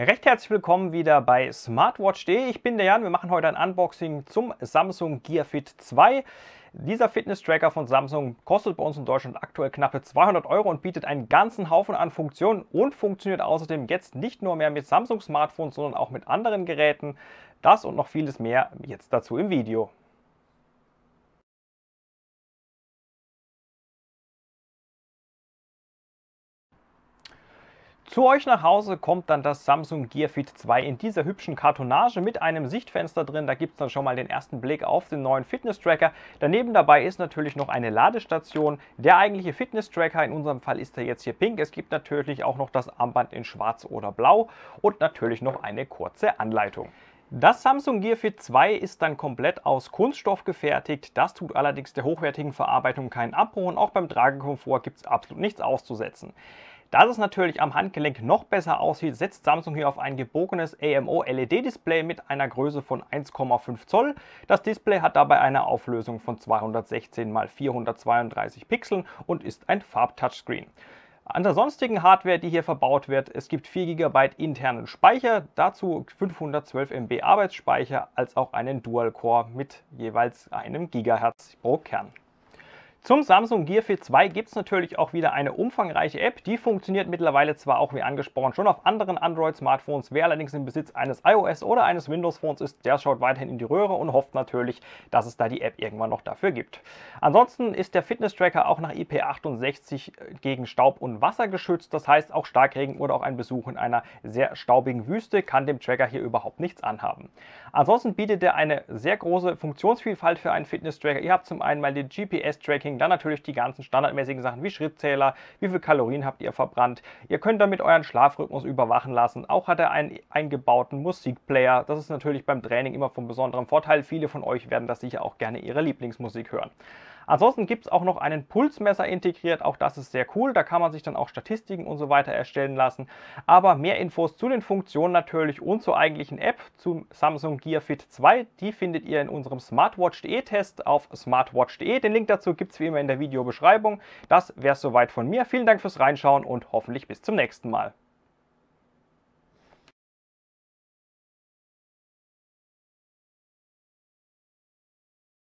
Recht herzlich willkommen wieder bei Smartwatch.de. Ich bin der Jan, wir machen heute ein Unboxing zum Samsung Gear Fit 2. Dieser Fitness-Tracker von Samsung kostet bei uns in Deutschland aktuell knappe 200 Euro und bietet einen ganzen Haufen an Funktionen und funktioniert außerdem jetzt nicht nur mehr mit Samsung-Smartphones, sondern auch mit anderen Geräten. Das und noch vieles mehr jetzt dazu im Video. Zu euch nach Hause kommt dann das Samsung Gear Fit 2 in dieser hübschen Kartonage mit einem Sichtfenster drin. Da gibt es dann schon mal den ersten Blick auf den neuen Fitness-Tracker. Daneben dabei ist natürlich noch eine Ladestation. Der eigentliche Fitness-Tracker, in unserem Fall ist er jetzt hier pink. Es gibt natürlich auch noch das Armband in schwarz oder blau und natürlich noch eine kurze Anleitung. Das Samsung Gear Fit 2 ist dann komplett aus Kunststoff gefertigt. Das tut allerdings der hochwertigen Verarbeitung keinen Abbruch und auch beim Tragekomfort gibt es absolut nichts auszusetzen. Da es natürlich am Handgelenk noch besser aussieht, setzt Samsung hier auf ein gebogenes AMO-LED-Display mit einer Größe von 1,5 Zoll. Das Display hat dabei eine Auflösung von 216 x 432 Pixeln und ist ein Farb-Touchscreen. An der sonstigen Hardware, die hier verbaut wird, es gibt 4 GB internen Speicher, dazu 512 MB Arbeitsspeicher als auch einen Dual-Core mit jeweils einem Gigahertz pro Kern. Zum Samsung Gear Fit 2 gibt es natürlich auch wieder eine umfangreiche App. Die funktioniert mittlerweile zwar auch wie angesprochen schon auf anderen Android-Smartphones. Wer allerdings im Besitz eines iOS oder eines Windows-Phones ist, der schaut weiterhin in die Röhre und hofft natürlich, dass es da die App irgendwann noch dafür gibt. Ansonsten ist der Fitness-Tracker auch nach IP68 äh, gegen Staub und Wasser geschützt. Das heißt, auch Starkregen oder auch ein Besuch in einer sehr staubigen Wüste kann dem Tracker hier überhaupt nichts anhaben. Ansonsten bietet er eine sehr große Funktionsvielfalt für einen Fitness-Tracker. Ihr habt zum einen mal den GPS-Tracking Tracking, dann natürlich die ganzen standardmäßigen Sachen wie Schrittzähler, wie viel Kalorien habt ihr verbrannt. Ihr könnt damit euren Schlafrhythmus überwachen lassen. Auch hat er einen eingebauten Musikplayer. Das ist natürlich beim Training immer von besonderem Vorteil. Viele von euch werden das sicher auch gerne ihre Lieblingsmusik hören. Ansonsten gibt es auch noch einen Pulsmesser integriert, auch das ist sehr cool, da kann man sich dann auch Statistiken und so weiter erstellen lassen. Aber mehr Infos zu den Funktionen natürlich und zur eigentlichen App zum Samsung Gear Fit 2, die findet ihr in unserem smartwatch.de Test auf smartwatch.de. Den Link dazu gibt es wie immer in der Videobeschreibung. Das wäre es soweit von mir. Vielen Dank fürs Reinschauen und hoffentlich bis zum nächsten Mal.